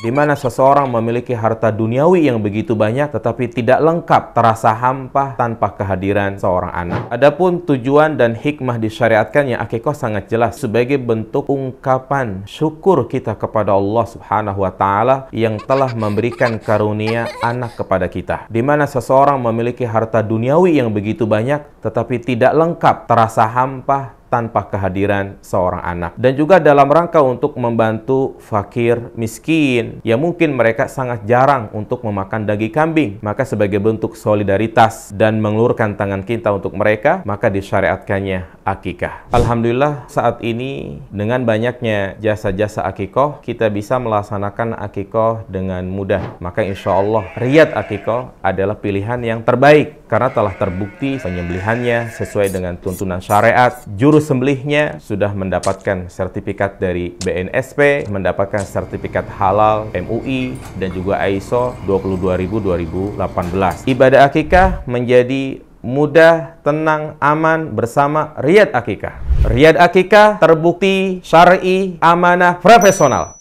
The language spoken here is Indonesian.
di mana seseorang memiliki harta duniawi yang begitu banyak tetapi tidak lengkap, terasa hampa tanpa kehadiran seorang anak. Adapun tujuan dan hikmah disyariatkannya akikah sangat jelas sebagai bentuk ungkapan syukur kita kepada Allah Subhanahu wa taala yang telah memberikan karunia anak kepada kita. Di mana seseorang memiliki harta duniawi yang begitu banyak tetapi tidak lengkap, terasa hampa tanpa kehadiran seorang anak. Dan juga dalam rangka untuk membantu fakir miskin, ya mungkin mereka sangat jarang untuk memakan daging kambing. Maka sebagai bentuk solidaritas dan mengelurkan tangan kita untuk mereka, maka disyariatkannya akikah. Alhamdulillah saat ini dengan banyaknya jasa-jasa akikoh kita bisa melaksanakan akikoh dengan mudah. Maka insya Allah riad akikoh adalah pilihan yang terbaik karena telah terbukti penyembelihannya sesuai dengan tuntunan syariat. Juru sembelihnya sudah mendapatkan sertifikat dari BNSP, mendapatkan sertifikat halal MUI dan juga ISO 22000 2018. Ibadah akikah menjadi mudah, tenang, aman bersama Riyad Akikah. Riyad Akikah terbukti syar'i, amanah, profesional.